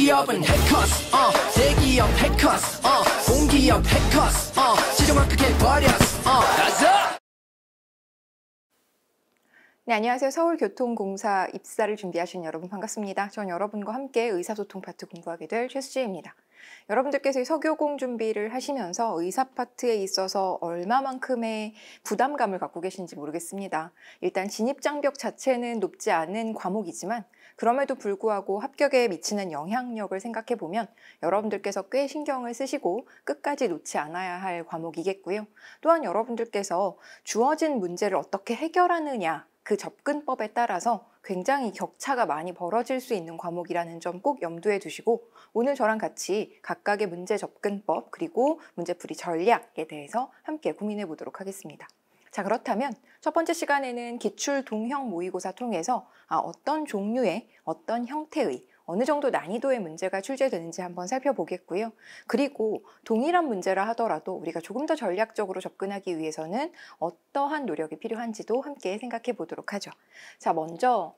기업은 해커스 어 대기업 해커스 어 공기업 해커스 어 시종을 크게 버렸어 어 가자 네, 안녕하세요. 서울교통공사 입사를 준비하신 여러분 반갑습니다. 전 여러분과 함께 의사소통 파트 공부하게 될 최수지입니다. 여러분들께서 석유공 준비를 하시면서 의사 파트에 있어서 얼마만큼의 부담감을 갖고 계신지 모르겠습니다. 일단 진입장벽 자체는 높지 않은 과목이지만 그럼에도 불구하고 합격에 미치는 영향력을 생각해 보면 여러분들께서 꽤 신경을 쓰시고 끝까지 놓지 않아야 할 과목이겠고요. 또한 여러분들께서 주어진 문제를 어떻게 해결하느냐 그 접근법에 따라서 굉장히 격차가 많이 벌어질 수 있는 과목이라는 점 꼭 염두에 두시고 오늘 저랑 같이 각각의 문제 접근법 그리고 문제풀이 전략에 대해서 함께 고민해 보도록 하겠습니다. 자, 그렇다면 첫 번째 시간에는 기출 동형 모의고사 통해서 아, 어떤 종류의 어떤 형태의 어느 정도 난이도의 문제가 출제되는지 한번 살펴보겠고요. 그리고 동일한 문제라 하더라도 우리가 조금 더 전략적으로 접근하기 위해서는 어떠한 노력이 필요한지도 함께 생각해 보도록 하죠. 자, 먼저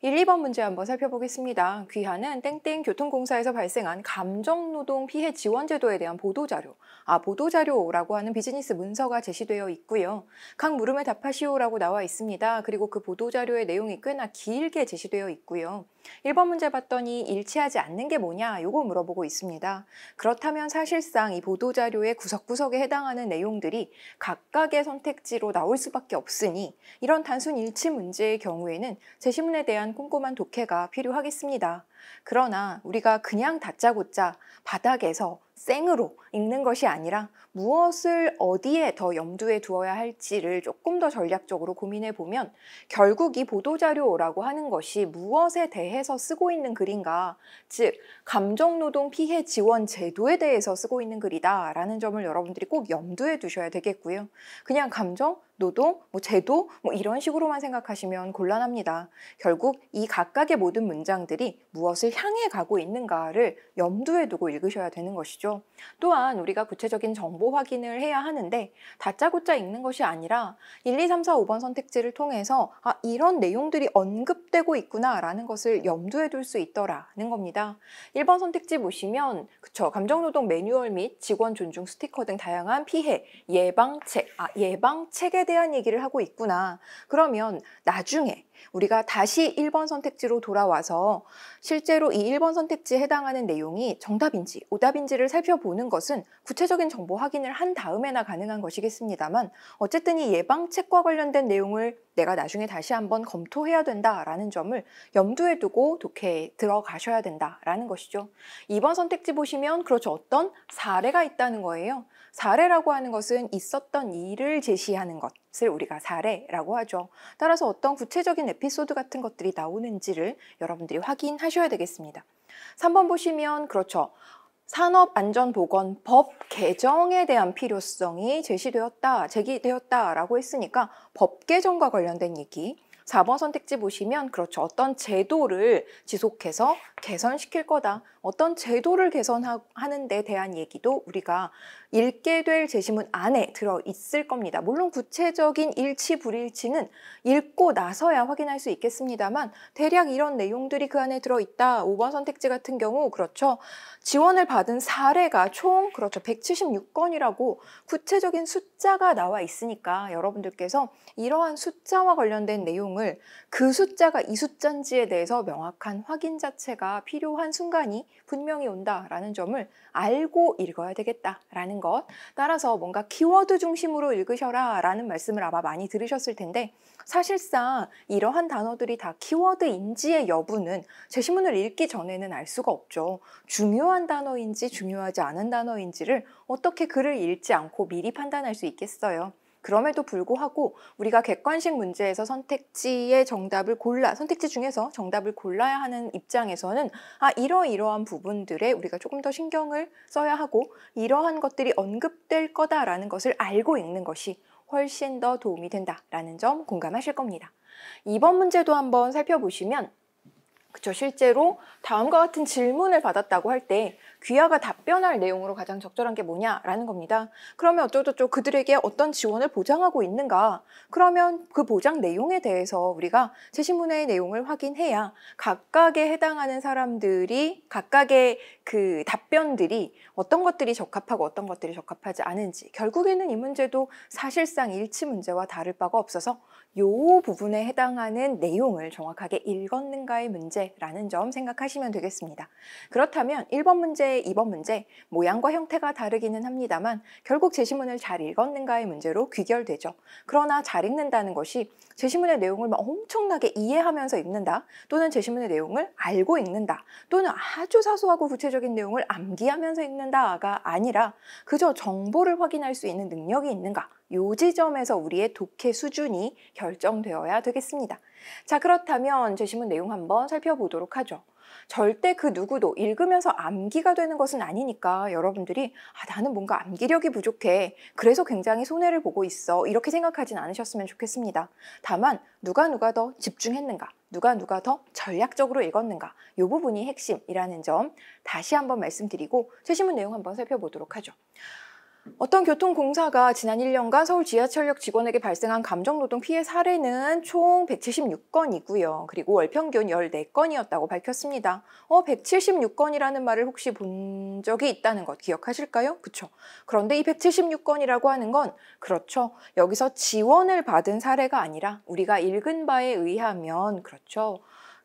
1, 2번 문제 한번 살펴보겠습니다. 귀하는 땡땡 교통공사에서 발생한 감정노동 피해 지원 제도에 대한 보도자료, 아 보도자료라고 하는 비즈니스 문서가 제시되어 있고요. 각 물음에 답하시오라고 나와 있습니다. 그리고 그 보도자료의 내용이 꽤나 길게 제시되어 있고요. 1번 문제 봤더니 일치하지 않는 게 뭐냐 요거 물어보고 있습니다. 그렇다면 사실상 이 보도자료의 구석구석에 해당하는 내용들이 각각의 선택지로 나올 수밖에 없으니 이런 단순 일치 문제의 경우에는 제시문에 대한 꼼꼼한 독해가 필요하겠습니다. 그러나 우리가 그냥 다짜고짜 바닥에서 생으로 읽는 것이 아니라 무엇을 어디에 더 염두에 두어야 할지를 조금 더 전략적으로 고민해 보면 결국 이 보도자료라고 하는 것이 무엇에 대해서 쓰고 있는 글인가, 즉, 감정노동 피해 지원 제도에 대해서 쓰고 있는 글이다라는 점을 여러분들이 꼭 염두에 두셔야 되겠고요. 그냥 감정, 노동, 뭐 제도 뭐 이런 식으로만 생각하시면 곤란합니다. 결국 이 각각의 모든 문장들이 무엇을 향해 가고 있는가를 염두에 두고 읽으셔야 되는 것이죠. 또한 우리가 구체적인 정보 확인을 해야 하는데 다짜고짜 읽는 것이 아니라 1, 2, 3, 4, 5번 선택지를 통해서 아 이런 내용들이 언급되고 있구나라는 것을 염두에 둘 수 있더라는 겁니다. 1번 선택지 보시면 그쵸 감정노동 매뉴얼 및 직원 존중 스티커 등 다양한 피해 예방책 아 예방책에 대한 얘기를 하고 있구나. 그러면 나중에 우리가 다시 1번 선택지로 돌아와서 실제로 이 1번 선택지에 해당하는 내용이 정답인지 오답인지를 살펴보는 것은 구체적인 정보 확인을 한 다음에나 가능한 것이겠습니다만 어쨌든 이 예방책과 관련된 내용을 내가 나중에 다시 한번 검토해야 된다라는 점을 염두에 두고 독해에 들어가셔야 된다라는 것이죠. 2번 선택지 보시면 그렇죠. 어떤 사례가 있다는 거예요. 사례라고 하는 것은 있었던 일을 제시하는 것을 우리가 사례라고 하죠. 따라서 어떤 구체적인 에피소드 같은 것들이 나오는지를 여러분들이 확인하셔야 되겠습니다. 3번 보시면 그렇죠. 산업안전보건법 개정에 대한 필요성이 제시되었다, 제기되었다라고 했으니까 법 개정과 관련된 얘기, 4번 선택지 보시면 그렇죠. 어떤 제도를 지속해서 개선시킬 거다. 어떤 제도를 개선하는 데 대한 얘기도 우리가 읽게 될 제시문 안에 들어 있을 겁니다. 물론 구체적인 일치 불일치는 읽고 나서야 확인할 수 있겠습니다만 대략 이런 내용들이 그 안에 들어 있다. 5번 선택지 같은 경우 그렇죠. 지원을 받은 사례가 총 그렇죠. 176건이라고 구체적인 숫자가 나와 있으니까 여러분들께서 이러한 숫자와 관련된 내용을 그 숫자가 이 숫자인지에 대해서 명확한 확인 자체가 변가 필요한 순간이 분명히 온다라는 점을 알고 읽어야 되겠다라는 것. 따라서 뭔가 키워드 중심으로 읽으셔라 라는 말씀을 아마 많이 들으셨을 텐데 사실상 이러한 단어들이 다 키워드인지의 여부는 제 신문을 읽기 전에는 알 수가 없죠. 중요한 단어인지 중요하지 않은 단어인지를 어떻게 글을 읽지 않고 미리 판단할 수 있겠어요. 그럼에도 불구하고 우리가 객관식 문제에서 선택지의 정답을 골라 선택지 중에서 정답을 골라야 하는 입장에서는 아 이러이러한 부분들에 우리가 조금 더 신경을 써야 하고 이러한 것들이 언급될 거다라는 것을 알고 읽는 것이 훨씬 더 도움이 된다라는 점 공감하실 겁니다. 이번 문제도 한번 살펴보시면 그쵸 실제로 다음과 같은 질문을 받았다고 할때 귀하가 답변할 내용으로 가장 적절한 게 뭐냐라는 겁니다. 그러면 어쩌고저쩌 그들에게 어떤 지원을 보장하고 있는가? 그러면 그 보장 내용에 대해서 우리가 제시문의 내용을 확인해야 각각에 해당하는 사람들이 각각의 그 답변들이 어떤 것들이 적합하고 어떤 것들이 적합하지 않은지 결국에는 이 문제도 사실상 일치 문제와 다를 바가 없어서 요 부분에 해당하는 내용을 정확하게 읽었는가의 문제라는 점 생각하시면 되겠습니다. 그렇다면 1번 문제 문제의 2번 문제, 모양과 형태가 다르기는 합니다만 결국 제시문을 잘 읽었는가의 문제로 귀결되죠. 그러나 잘 읽는다는 것이 제시문의 내용을 엄청나게 이해하면서 읽는다, 또는 제시문의 내용을 알고 읽는다, 또는 아주 사소하고 구체적인 내용을 암기하면서 읽는다가 아니라 그저 정보를 확인할 수 있는 능력이 있는가, 요 지점에서 우리의 독해 수준이 결정되어야 되겠습니다. 자, 그렇다면 제시문 내용 한번 살펴보도록 하죠. 절대 그 누구도 읽으면서 암기가 되는 것은 아니니까 여러분들이 아, 나는 뭔가 암기력이 부족해. 그래서 굉장히 손해를 보고 있어. 이렇게 생각하진 않으셨으면 좋겠습니다. 다만 누가 누가 더 집중했는가? 누가 누가 더 전략적으로 읽었는가? 이 부분이 핵심이라는 점 다시 한번 말씀드리고 최신문 내용 한번 살펴보도록 하죠. 어떤 교통공사가 지난 1년간 서울 지하철역 직원에게 발생한 감정노동 피해 사례는 총 176건이고요. 그리고 월평균 14건이었다고 밝혔습니다. 어, 176건이라는 말을 혹시 본 적이 있다는 것 기억하실까요? 그쵸. 그런데 이 176건이라고 하는 건 그렇죠. 여기서 지원을 받은 사례가 아니라 우리가 읽은 바에 의하면 그렇죠.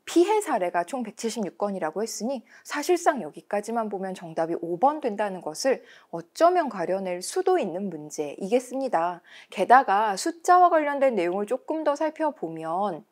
피해 사례가 총 176건이라고 했으니 사실상 여기까지만 보면 정답이 5번 된다는 것을 어쩌면 가려낼 수도 있는 문제이겠습니다. 게다가 숫자와 관련된 내용을 조금 더 살펴보면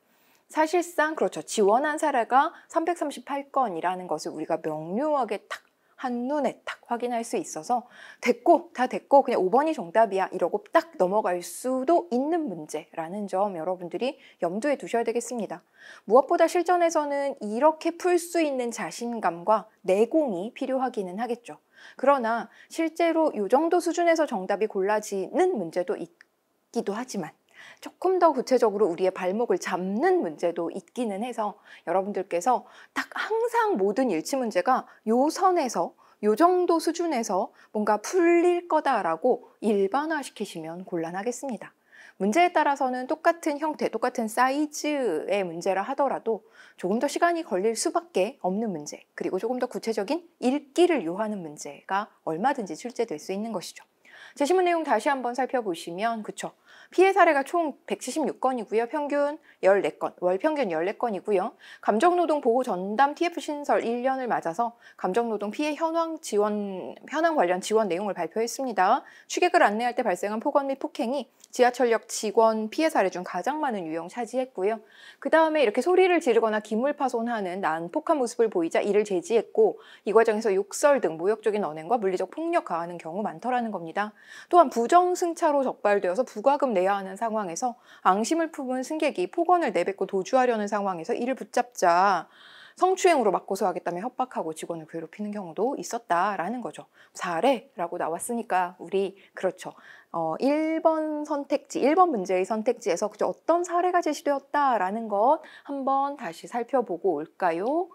사실상 그렇죠. 지원한 사례가 338건이라는 것을 우리가 명료하게 탁 한눈에 딱 확인할 수 있어서 됐고 다 됐고 그냥 5번이 정답이야 이러고 딱 넘어갈 수도 있는 문제라는 점 여러분들이 염두에 두셔야 되겠습니다. 무엇보다 실전에서는 이렇게 풀 수 있는 자신감과 내공이 필요하기는 하겠죠. 그러나 실제로 이 정도 수준에서 정답이 골라지는 문제도 있기도 하지만 조금 더 구체적으로 우리의 발목을 잡는 문제도 있기는 해서 여러분들께서 딱 항상 모든 일치 문제가 요 선에서 요 정도 수준에서 뭔가 풀릴 거다라고 일반화시키시면 곤란하겠습니다. 문제에 따라서는 똑같은 형태, 똑같은 사이즈의 문제라 하더라도 조금 더 시간이 걸릴 수밖에 없는 문제, 그리고 조금 더 구체적인 읽기를 요하는 문제가 얼마든지 출제될 수 있는 것이죠. 제시문 내용 다시 한번 살펴보시면 그쵸 피해 사례가 총 176건이고요. 평균 14건, 월 평균 14건이고요. 감정노동 보호 전담 TF 신설 1년을 맞아서 감정노동 피해 현황 지원 현황 관련 지원 내용을 발표했습니다. 취객을 안내할 때 발생한 폭언 및 폭행이 지하철역 직원 피해 사례 중 가장 많은 유형 차지했고요. 그 다음에 이렇게 소리를 지르거나 기물 파손하는 난폭한 모습을 보이자 이를 제지했고 이 과정에서 욕설 등 모욕적인 언행과 물리적 폭력 가하는 경우 많더라는 겁니다. 또한 부정승차로 적발되어서 부과금 내야 하는 상황에서 앙심을 품은 승객이 폭언을 내뱉고 도주하려는 상황에서 이를 붙잡자 성추행으로 맞고소하겠다며 협박하고 직원을 괴롭히는 경우도 있었다라는 거죠. 사례라고 나왔으니까 우리 그렇죠. 어, 1번 선택지, 1번 문제의 선택지에서 그저 어떤 사례가 제시되었다라는 것 한번 다시 살펴보고 올까요?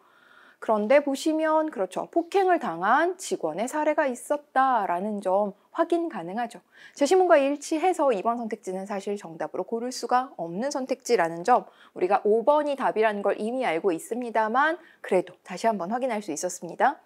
그런데 보시면 그렇죠. 폭행을 당한 직원의 사례가 있었다라는 점 확인 가능하죠. 제시문과 일치해서 2번 선택지는 사실 정답으로 고를 수가 없는 선택지라는 점 우리가 5번이 답이라는 걸 이미 알고 있습니다만 그래도 다시 한번 확인할 수 있었습니다.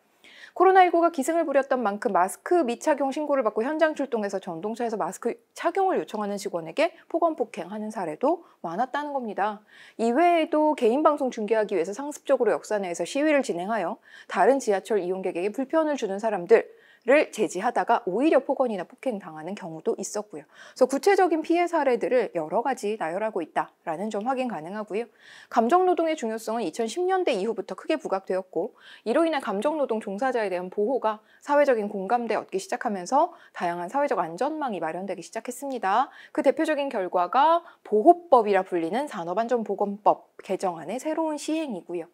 코로나19가 기승을 부렸던 만큼 마스크 미착용 신고를 받고 현장 출동해서 전동차에서 마스크 착용을 요청하는 직원에게 폭언 폭행하는 사례도 많았다는 겁니다. 이외에도 개인 방송 중계하기 위해서 상습적으로 역사 내에서 시위를 진행하여 다른 지하철 이용객에게 불편을 주는 사람들 를 제지하다가 오히려 폭언이나 폭행당하는 경우도 있었고요. 그래서 구체적인 피해 사례들을 여러 가지 나열하고 있다라는 점 확인 가능하고요. 감정노동의 중요성은 2010년대 이후부터 크게 부각되었고 이로 인해 감정노동 종사자에 대한 보호가 사회적인 공감대 얻기 시작하면서 다양한 사회적 안전망이 마련되기 시작했습니다. 그 대표적인 결과가 보호법이라 불리는 산업안전보건법 개정안의 새로운 시행이고요.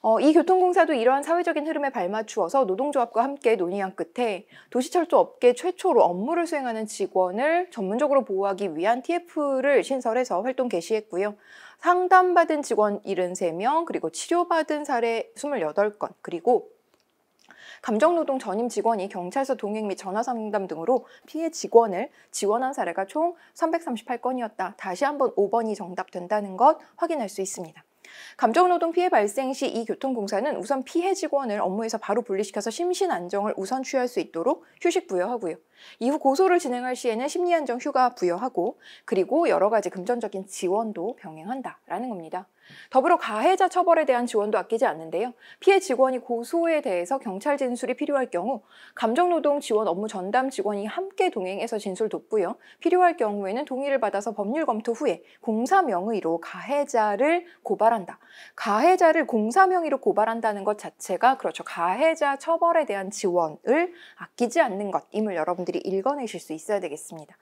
어, 이 교통공사도 이러한 사회적인 흐름에 발맞추어서 노동조합과 함께 논의한 끝에 도시철도 업계 최초로 업무를 수행하는 직원을 전문적으로 보호하기 위한 TF를 신설해서 활동 개시했고요. 상담받은 직원 73명, 그리고 치료받은 사례 28건, 그리고 감정노동 전임 직원이 경찰서 동행 및 전화상담 등으로 피해 직원을 지원한 사례가 총 338건이었다. 다시 한번 5번이 정답된다는 것 확인할 수 있습니다. 감정노동 피해 발생 시 이 교통공사는 우선 피해 직원을 업무에서 바로 분리시켜서 심신 안정을 우선 취할 수 있도록 휴식 부여하고요. 이후 고소를 진행할 시에는 심리 안정 휴가 부여하고 그리고 여러 가지 금전적인 지원도 병행한다라는 겁니다. 더불어 가해자 처벌에 대한 지원도 아끼지 않는데요. 피해 직원이 고소에 대해서 경찰 진술이 필요할 경우 감정노동 지원 업무 전담 직원이 함께 동행해서 진술 돕고요. 필요할 경우에는 동의를 받아서 법률 검토 후에 공사 명의로 가해자를 고발한다. 가해자를 공사 명의로 고발한다는 것 자체가 그렇죠. 가해자 처벌에 대한 지원을 아끼지 않는 것임을 여러분들이 읽어내실 수 있어야 되겠습니다.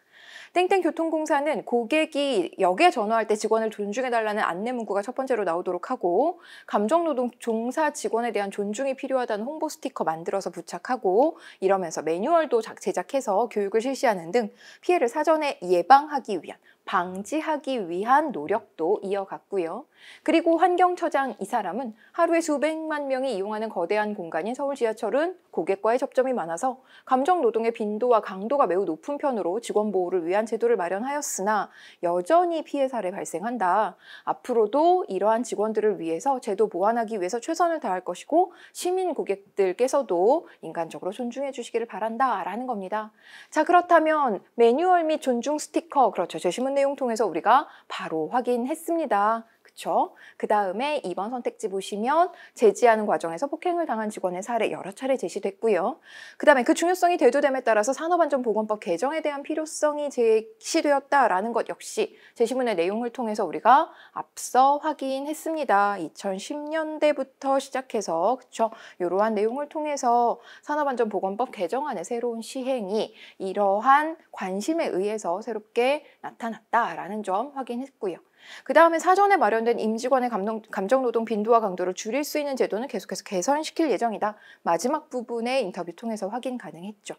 땡땡 교통공사는 고객이 역에 전화할 때 직원을 존중해달라는 안내 문구가 첫 번째로 나오도록 하고 감정노동 종사 직원에 대한 존중이 필요하다는 홍보 스티커 만들어서 부착하고 이러면서 매뉴얼도 제작해서 교육을 실시하는 등 피해를 사전에 예방하기 위한 방지하기 위한 노력도 이어갔고요. 그리고 환경처장 이 사람은 하루에 수백만 명이 이용하는 거대한 공간인 서울 지하철은 고객과의 접점이 많아서 감정 노동의 빈도와 강도가 매우 높은 편으로 직원 보호를 위한 제도를 마련하였으나 여전히 피해 사례 발생한다. 앞으로도 이러한 직원들을 위해서 제도 보완하기 위해서 최선을 다할 것이고 시민 고객들께서도 인간적으로 존중해 주시기를 바란다라는 겁니다. 자 그렇다면 매뉴얼 및 존중 스티커 그렇죠. 제시문 내용 통해서 우리가 바로 확인했습니다. 그쵸? 그렇죠. 그 다음에 2번 선택지 보시면 제지하는 과정에서 폭행을 당한 직원의 사례 여러 차례 제시됐고요. 그 다음에 그 중요성이 대두됨에 따라서 산업안전보건법 개정에 대한 필요성이 제시되었다라는 것 역시 제시문의 내용을 통해서 우리가 앞서 확인했습니다. 2010년대부터 시작해서 그렇죠 이러한 내용을 통해서 산업안전보건법 개정안의 새로운 시행이 이러한 관심에 의해서 새롭게 나타났다라는 점 확인했고요. 그 다음에 사전에 마련된 임직원의 감동 감정노동 빈도와 강도를 줄일 수 있는 제도는 계속해서 개선시킬 예정이다. 마지막 부분의 인터뷰 통해서 확인 가능했죠.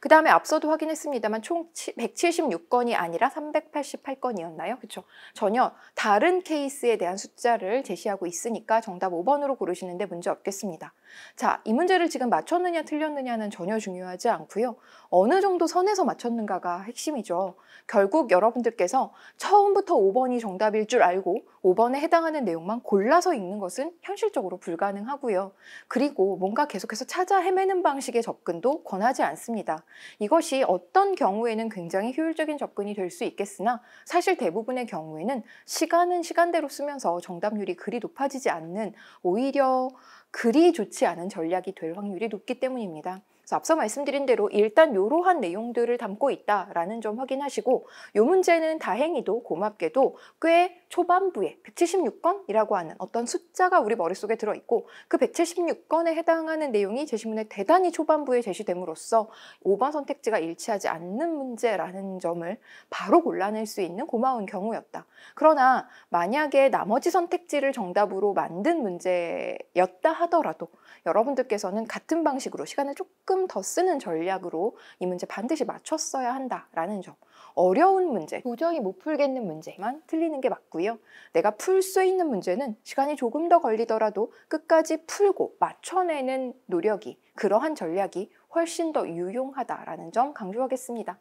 그 다음에 앞서도 확인했습니다만 총 176건이 아니라 388건이었나요? 그렇죠. 전혀 다른 케이스에 대한 숫자를 제시하고 있으니까 정답 5번으로 고르시는데 문제 없겠습니다. 자, 이 문제를 지금 맞췄느냐 틀렸느냐는 전혀 중요하지 않고요. 어느 정도 선에서 맞췄는가가 핵심이죠. 결국 여러분들께서 처음부터 5번이 정답일 줄 알고 5번에 해당하는 내용만 골라서 읽는 것은 현실적으로 불가능하고요. 그리고 뭔가 계속해서 찾아 헤매는 방식의 접근도 권하지 않습니다. 합니다. 이것이 어떤 경우에는 굉장히 효율적인 접근이 될 수 있겠으나 사실 대부분의 경우에는 시간은 시간대로 쓰면서 정답률이 그리 높아지지 않는 오히려 그리 좋지 않은 전략이 될 확률이 높기 때문입니다. 앞서 말씀드린 대로 일단 이러한 내용들을 담고 있다라는 점 확인하시고 이 문제는 다행히도 고맙게도 꽤 초반부에 176건이라고 하는 어떤 숫자가 우리 머릿속에 들어있고 그 176건에 해당하는 내용이 제시문의 대단히 초반부에 제시됨으로써 5번 선택지가 일치하지 않는 문제라는 점을 바로 골라낼 수 있는 고마운 경우였다. 그러나 만약에 나머지 선택지를 정답으로 만든 문제였다 하더라도 여러분들께서는 같은 방식으로 시간을 조금 조더 쓰는 전략으로 이 문제 반드시 맞췄어야 한다라는 점. 어려운 문제, 도저히 못 풀겠는 문제만 틀리는 게 맞고요. 내가 풀 수 있는 문제는 시간이 조금 더 걸리더라도 끝까지 풀고 맞춰내는 노력이, 그러한 전략이 훨씬 더 유용하다라는 점 강조하겠습니다.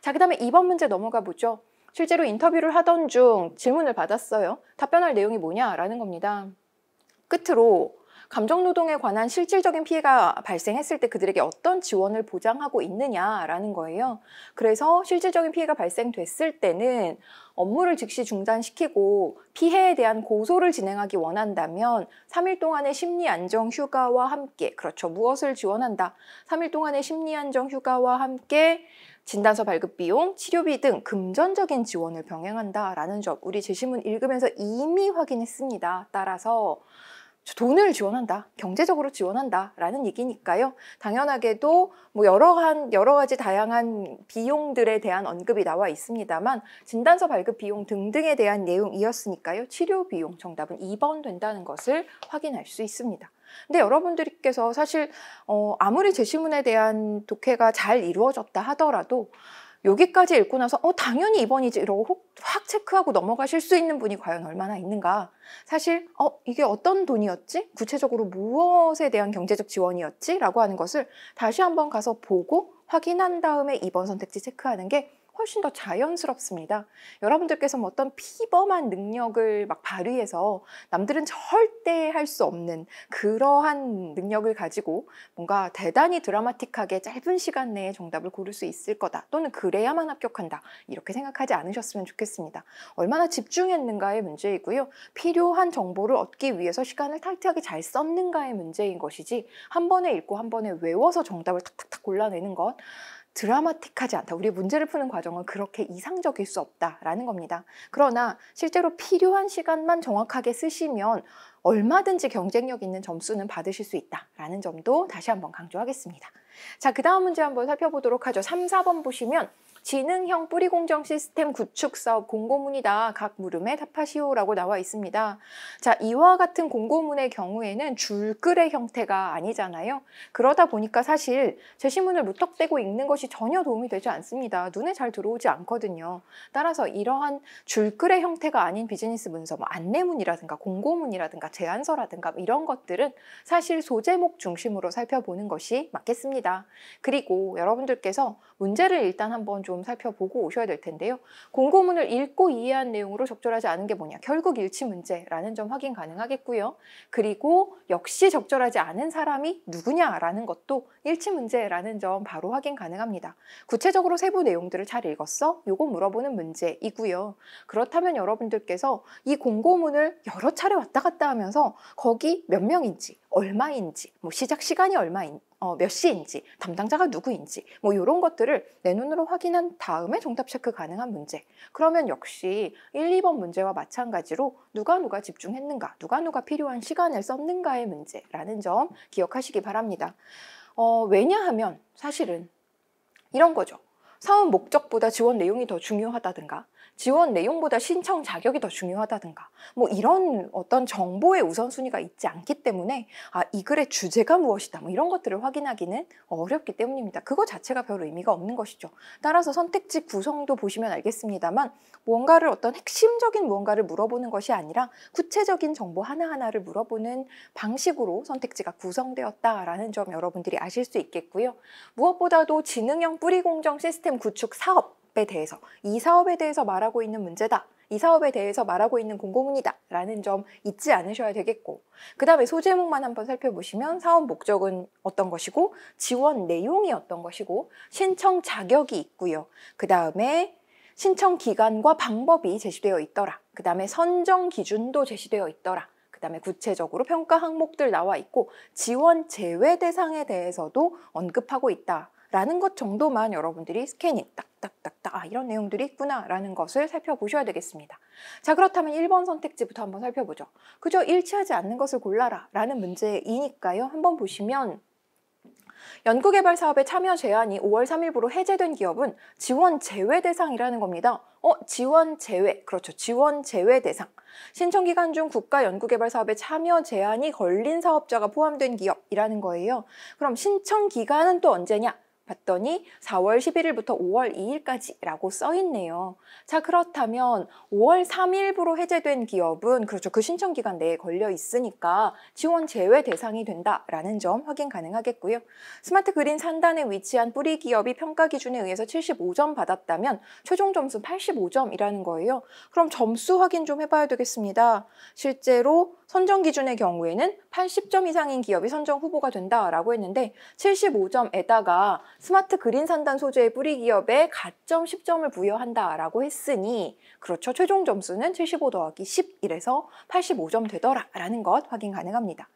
자, 그 다음에 이번 문제 넘어가 보죠. 실제로 인터뷰를 하던 중 질문을 받았어요. 답변할 내용이 뭐냐라는 겁니다. 끝으로 감정노동에 관한 실질적인 피해가 발생했을 때 그들에게 어떤 지원을 보장하고 있느냐라는 거예요. 그래서 실질적인 피해가 발생됐을 때는 업무를 즉시 중단시키고 피해에 대한 고소를 진행하기 원한다면 3일 동안의 심리안정 휴가와 함께 그렇죠. 무엇을 지원한다. 3일 동안의 심리안정 휴가와 함께 진단서 발급 비용, 치료비 등 금전적인 지원을 병행한다라는 점 우리 제시문 읽으면서 이미 확인했습니다. 따라서 돈을 지원한다, 경제적으로 지원한다라는 얘기니까요. 당연하게도 뭐 여러 한 여러 가지 다양한 비용들에 대한 언급이 나와 있습니다만 진단서 발급 비용 등등에 대한 내용이었으니까요. 치료 비용 정답은 2번 된다는 것을 확인할 수 있습니다. 근데 여러분들께서 사실 어, 아무리 제시문에 대한 독해가 잘 이루어졌다 하더라도 여기까지 읽고 나서 어 당연히 2번이지 이러고 확 체크하고 넘어가실 수 있는 분이 과연 얼마나 있는가 사실 어 이게 어떤 돈이었지 구체적으로 무엇에 대한 경제적 지원이었지 라고 하는 것을 다시 한번 가서 보고 확인한 다음에 2번 선택지 체크하는 게 훨씬 더 자연스럽습니다. 여러분들께서 어떤 피범한 능력을 막 발휘해서 남들은 절대 할 수 없는 그러한 능력을 가지고 뭔가 대단히 드라마틱하게 짧은 시간 내에 정답을 고를 수 있을 거다 또는 그래야만 합격한다 이렇게 생각하지 않으셨으면 좋겠습니다. 얼마나 집중했는가의 문제이고요. 필요한 정보를 얻기 위해서 시간을 탈퇴하게 잘 썼는가의 문제인 것이지 한 번에 읽고 한 번에 외워서 정답을 탁탁탁 골라내는 것 드라마틱하지 않다. 우리 문제를 푸는 과정은 그렇게 이상적일 수 없다라는 겁니다. 그러나 실제로 필요한 시간만 정확하게 쓰시면 얼마든지 경쟁력 있는 점수는 받으실 수 있다라는 점도 다시 한번 강조하겠습니다. 자, 그 다음 문제 한번 살펴보도록 하죠. 3, 4번 보시면 지능형 뿌리공정 시스템 구축 사업 공고문이다. 각 물음에 답하시오라고 나와 있습니다. 자, 이와 같은 공고문의 경우에는 줄글의 형태가 아니잖아요. 그러다 보니까 사실 제시문을 무턱대고 읽는 것이 전혀 도움이 되지 않습니다. 눈에 잘 들어오지 않거든요. 따라서 이러한 줄글의 형태가 아닌 비즈니스 문서, 뭐 안내문이라든가 공고문이라든가 제안서라든가 뭐 이런 것들은 사실 소제목 중심으로 살펴보는 것이 맞겠습니다. 그리고 여러분들께서 문제를 일단 한번 좀좀 살펴보고 오셔야 될 텐데요. 공고문을 읽고 이해한 내용으로 적절하지 않은 게 뭐냐. 결국 일치 문제라는 점 확인 가능하겠고요. 그리고 역시 적절하지 않은 사람이 누구냐라는 것도 일치 문제라는 점 바로 확인 가능합니다. 구체적으로 세부 내용들을 잘 읽었어? 요거 물어보는 문제이고요. 그렇다면 여러분들께서 이 공고문을 여러 차례 왔다 갔다 하면서 거기 몇 명인지 얼마인지, 뭐 시작 시간이 얼마인, 어, 몇 시인지, 담당자가 누구인지, 뭐 이런 것들을 내 눈으로 확인한 다음에 정답 체크 가능한 문제. 그러면 역시 1, 2번 문제와 마찬가지로 누가 누가 집중했는가, 누가 누가 필요한 시간을 썼는가의 문제라는 점 기억하시기 바랍니다. 어, 왜냐하면 사실은 이런 거죠. 사업 목적보다 지원 내용이 더 중요하다든가 지원 내용보다 신청 자격이 더 중요하다든가 뭐 이런 어떤 정보의 우선순위가 있지 않기 때문에 아, 이 글의 주제가 무엇이다 뭐 이런 것들을 확인하기는 어렵기 때문입니다. 그거 자체가 별 의미가 없는 것이죠. 따라서 선택지 구성도 보시면 알겠습니다만 뭔가를 어떤 핵심적인 무언가를 물어보는 것이 아니라 구체적인 정보 하나하나를 물어보는 방식으로 선택지가 구성되었다라는 점 여러분들이 아실 수 있겠고요. 무엇보다도 지능형 뿌리공정 시스템 구축 사업 사에 대해서 이 사업에 대해서 말하고 있는 문제다. 이 사업에 대해서 말하고 있는 공고문이다 라는 점 잊지 않으셔야 되겠고 그 다음에 소제목만 한번 살펴보시면 사업 목적은 어떤 것이고 지원 내용이 어떤 것이고 신청 자격이 있고요 그 다음에 신청 기간과 방법이 제시되어 있더라 그 다음에 선정 기준도 제시되어 있더라 그 다음에 구체적으로 평가 항목들 나와 있고 지원 제외 대상에 대해서도 언급하고 있다 라는 것 정도만 여러분들이 스캔이 딱딱딱딱 아 이런 내용들이 있구나 라는 것을 살펴보셔야 되겠습니다. 자 그렇다면 1번 선택지부터 한번 살펴보죠. 그저 일치하지 않는 것을 골라라 라는 문제이니까요. 한번 보시면 연구개발 사업에 참여 제한이 5월 3일부로 해제된 기업은 지원 제외 대상이라는 겁니다. 어, 지원 제외. 그렇죠. 지원 제외 대상. 신청 기간 중 국가 연구개발 사업에 참여 제한이 걸린 사업자가 포함된 기업이라는 거예요. 그럼 신청 기간은 또 언제냐? 봤더니 4월 11일부터 5월 2일까지라고 써 있네요. 자, 그렇다면 5월 3일부로 해제된 기업은 그렇죠. 그 신청 기간 내에 걸려 있으니까 지원 제외 대상이 된다라는 점 확인 가능하겠고요. 스마트 그린 산단에 위치한 뿌리 기업이 평가 기준에 의해서 75점 받았다면 최종 점수 85점이라는 거예요. 그럼 점수 확인 좀 해봐야 되겠습니다. 실제로 선정 기준의 경우에는 80점 이상인 기업이 선정 후보가 된다라고 했는데 75점에다가 스마트 그린 산단 소재의 뿌리 기업에 가점 10점을 부여한다라고 했으니 그렇죠. 최종 점수는 75 더하기 10이래서 85점 되더라라는 것 확인 가능합니다.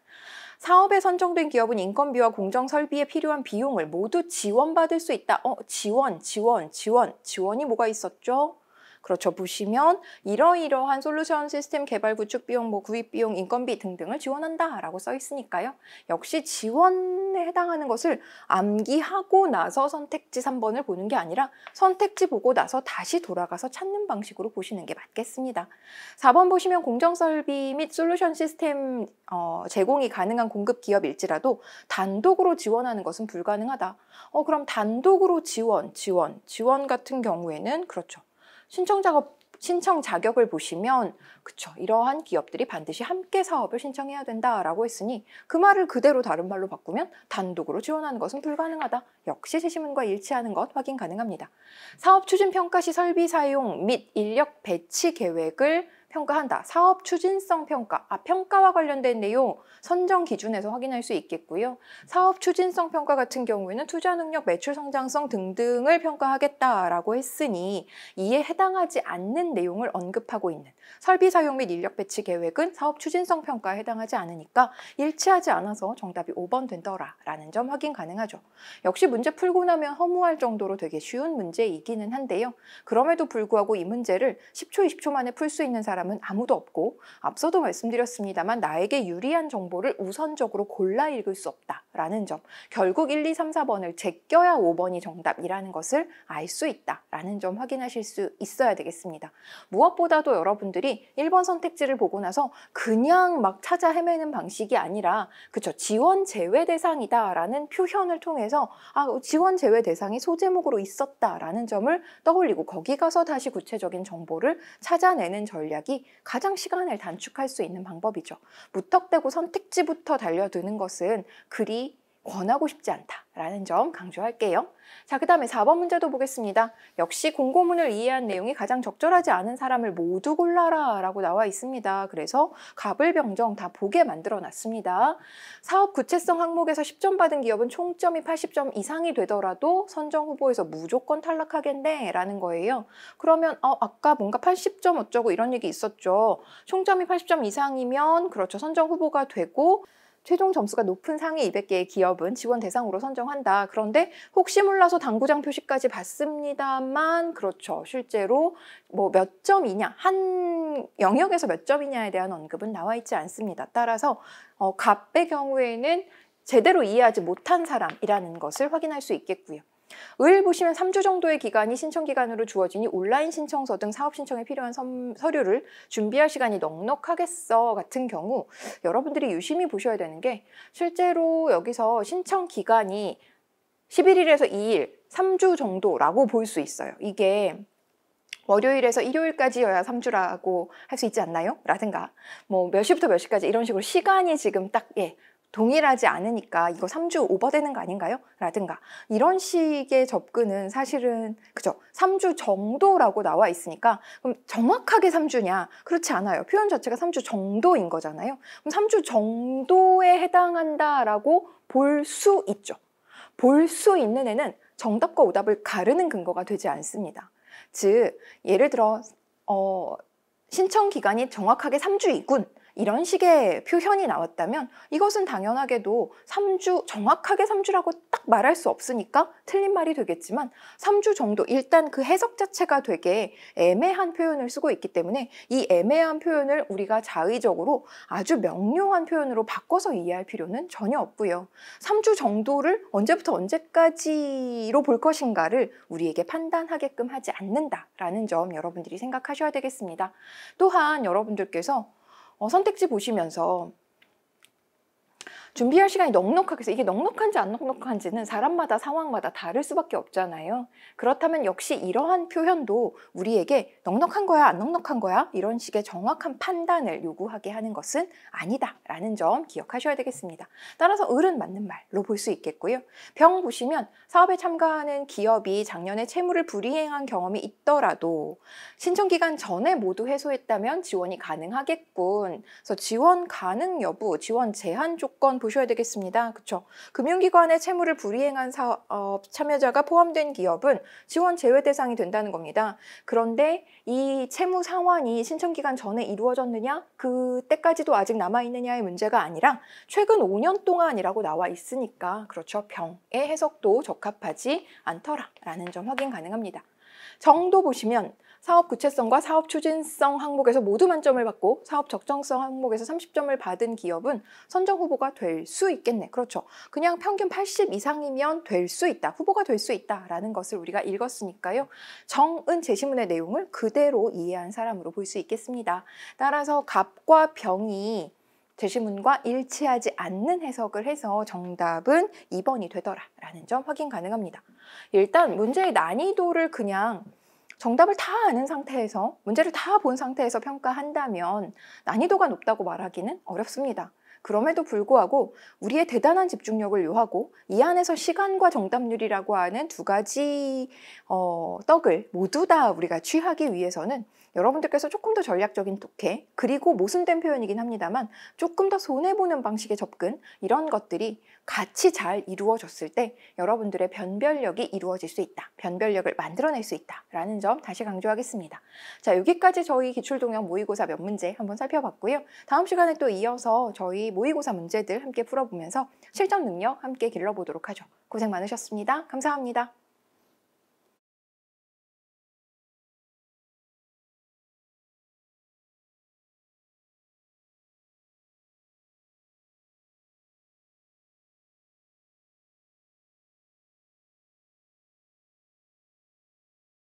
사업에 선정된 기업은 인건비와 공정 설비에 필요한 비용을 모두 지원받을 수 있다. 어, 지원, 지원, 지원, 지원이 뭐가 있었죠? 그렇죠. 보시면 이러이러한 솔루션 시스템 개발 구축 비용, 뭐 구입 비용, 인건비 등등을 지원한다라고 써 있으니까요. 역시 지원에 해당하는 것을 암기하고 나서 선택지 3번을 보는 게 아니라 선택지 보고 나서 다시 돌아가서 찾는 방식으로 보시는 게 맞겠습니다. 4번 보시면 공정 설비 및 솔루션 시스템 어, 제공이 가능한 공급 기업일지라도 단독으로 지원하는 것은 불가능하다. 어, 그럼 단독으로 지원, 지원, 지원 같은 경우에는 그렇죠. 신청 작업 신청 자격을 보시면 그쵸 이러한 기업들이 반드시 함께 사업을 신청해야 된다라고 했으니 그 말을 그대로 다른 말로 바꾸면 단독으로 지원하는 것은 불가능하다 역시 지시문과 일치하는 것 확인 가능합니다 사업 추진 평가 시 설비 사용 및 인력 배치 계획을 평가한다. 사업 추진성 평가, 아, 평가와 관련된 내용 선정 기준에서 확인할 수 있겠고요. 사업 추진성 평가 같은 경우에는 투자 능력, 매출 성장성 등등을 평가하겠다라고 했으니 이에 해당하지 않는 내용을 언급하고 있는 설비 사용 및 인력 배치 계획은 사업 추진성 평가에 해당하지 않으니까 일치하지 않아서 정답이 5번 된더라라는 점 확인 가능하죠. 역시 문제 풀고 나면 허무할 정도로 되게 쉬운 문제이기는 한데요. 그럼에도 불구하고 이 문제를 10초, 20초 만에 풀 수 있는 사람 사람은 아무도 없고 앞서도 말씀드렸습니다만 나에게 유리한 정보를 우선적으로 골라 읽을 수 없다라는 점 결국 1, 2, 3, 4번을 제껴야 5번이 정답이라는 것을 알 수 있다라는 점 확인하실 수 있어야 되겠습니다. 무엇보다도 여러분들이 1번 선택지를 보고 나서 그냥 막 찾아 헤매는 방식이 아니라 그쵸 지원 제외 대상이다라는 표현을 통해서 아 어, 지원 제외 대상이 소제목으로 있었다라는 점을 떠올리고 거기 가서 다시 구체적인 정보를 찾아내는 전략 전략이 가장 시간을 단축할 수 있는 방법이죠. 무턱대고 선택지부터 달려드는 것은 그리 권하고 싶지 않다라는 점 강조할게요. 자, 그 다음에 4번 문제도 보겠습니다. 역시 공고문을 이해한 내용이 가장 적절하지 않은 사람을 모두 골라라 라고 나와 있습니다. 그래서 갑을병정 다 보게 만들어 놨습니다. 사업 구체성 항목에서 10점 받은 기업은 총점이 80점 이상이 되더라도 선정 후보에서 무조건 탈락하겠네 라는 거예요. 그러면 어, 아까 뭔가 80점 어쩌고 이런 얘기 있었죠. 총점이 80점 이상이면 그렇죠. 선정 후보가 되고 최종 점수가 높은 상위 200개의 기업은 지원 대상으로 선정한다. 그런데 혹시 몰라서 당구장 표시까지 봤습니다만 그렇죠. 실제로 뭐 몇 점이냐 한 영역에서 몇 점이냐에 대한 언급은 나와 있지 않습니다. 따라서 어, 갑의 경우에는 제대로 이해하지 못한 사람이라는 것을 확인할 수 있겠고요. 을 보시면 3주 정도의 기간이 신청 기간으로 주어지니 온라인 신청서 등 사업 신청에 필요한 섬, 서류를 준비할 시간이 넉넉하겠어 같은 경우 여러분들이 유심히 보셔야 되는 게 실제로 여기서 신청 기간이 11일에서 2일, 3주 정도라고 볼 수 있어요. 이게 월요일에서 일요일까지여야 3주라고 할 수 있지 않나요? 라든가 뭐 몇 시부터 몇 시까지 이런 식으로 시간이 지금 딱 예, 동일하지 않으니까 이거 3주 오버되는 거 아닌가요? 라든가 이런 식의 접근은 사실은 그죠 3주 정도라고 나와 있으니까 그럼 정확하게 3주냐 그렇지 않아요 표현 자체가 3주 정도인 거잖아요 그럼 3주 정도에 해당한다라고 볼 수 있죠 볼 수 있는 애는 정답과 오답을 가르는 근거가 되지 않습니다 즉 예를 들어 어, 신청 기간이 정확하게 3주이군 이런 식의 표현이 나왔다면 이것은 당연하게도 3주 정확하게 3주라고 딱 말할 수 없으니까 틀린 말이 되겠지만 3주 정도 일단 그 해석 자체가 되게 애매한 표현을 쓰고 있기 때문에 이 애매한 표현을 우리가 자의적으로 아주 명료한 표현으로 바꿔서 이해할 필요는 전혀 없고요. 3주 정도를 언제부터 언제까지로 볼 것인가를 우리에게 판단하게끔 하지 않는다라는 점 여러분들이 생각하셔야 되겠습니다. 또한 여러분들께서 어, 선택지 보시면서 준비할 시간이 넉넉하겠어 이게 넉넉한지 안 넉넉한지는 사람마다 상황마다 다를 수밖에 없잖아요. 그렇다면 역시 이러한 표현도 우리에게 넉넉한 거야 안 넉넉한 거야 이런 식의 정확한 판단을 요구하게 하는 것은 아니다라는 점 기억하셔야 되겠습니다. 따라서 을은 맞는 말로 볼 수 있겠고요. 병 보시면 사업에 참가하는 기업이 작년에 채무를 불이행한 경험이 있더라도 신청 기간 전에 모두 해소했다면 지원이 가능하겠군. 그래서 지원 가능 여부, 지원 제한 조건 보셔야 되겠습니다. 그렇죠? 금융기관의 채무를 불이행한 사업 어, 참여자가 포함된 기업은 지원 제외 대상이 된다는 겁니다. 그런데 이 채무 상환이 신청 기간 전에 이루어졌느냐 그때까지도 아직 남아 있느냐의 문제가 아니라 최근 5년 동안이라고 나와 있으니까 그렇죠. 병의 해석도 적합하지 않더라라는 점 확인 가능합니다. 정도 보시면 사업 구체성과 사업 추진성 항목에서 모두 만점을 받고 사업 적정성 항목에서 30점을 받은 기업은 선정 후보가 될 수 있겠네. 그렇죠. 그냥 평균 80 이상이면 될 수 있다. 후보가 될 수 있다라는 것을 우리가 읽었으니까요. 정은 제시문의 내용을 그대로 이해한 사람으로 볼 수 있겠습니다. 따라서 갑과 병이 제시문과 일치하지 않는 해석을 해서 정답은 2번이 되더라라는 점 확인 가능합니다. 일단 문제의 난이도를 그냥 정답을 다 아는 상태에서 문제를 다 본 상태에서 평가한다면 난이도가 높다고 말하기는 어렵습니다. 그럼에도 불구하고 우리의 대단한 집중력을 요하고 이 안에서 시간과 정답률이라고 하는 두 가지 어, 떡을 모두 다 우리가 취하기 위해서는 여러분들께서 조금 더 전략적인 독해 그리고 모순된 표현이긴 합니다만 조금 더 손해보는 방식의 접근 이런 것들이 같이 잘 이루어졌을 때 여러분들의 변별력이 이루어질 수 있다. 변별력을 만들어낼 수 있다라는 점 다시 강조하겠습니다. 자, 여기까지 저희 기출동영 모의고사 몇 문제 한번 살펴봤고요. 다음 시간에 또 이어서 저희 모의고사 문제들 함께 풀어보면서 실전 능력 함께 길러보도록 하죠. 고생 많으셨습니다. 감사합니다.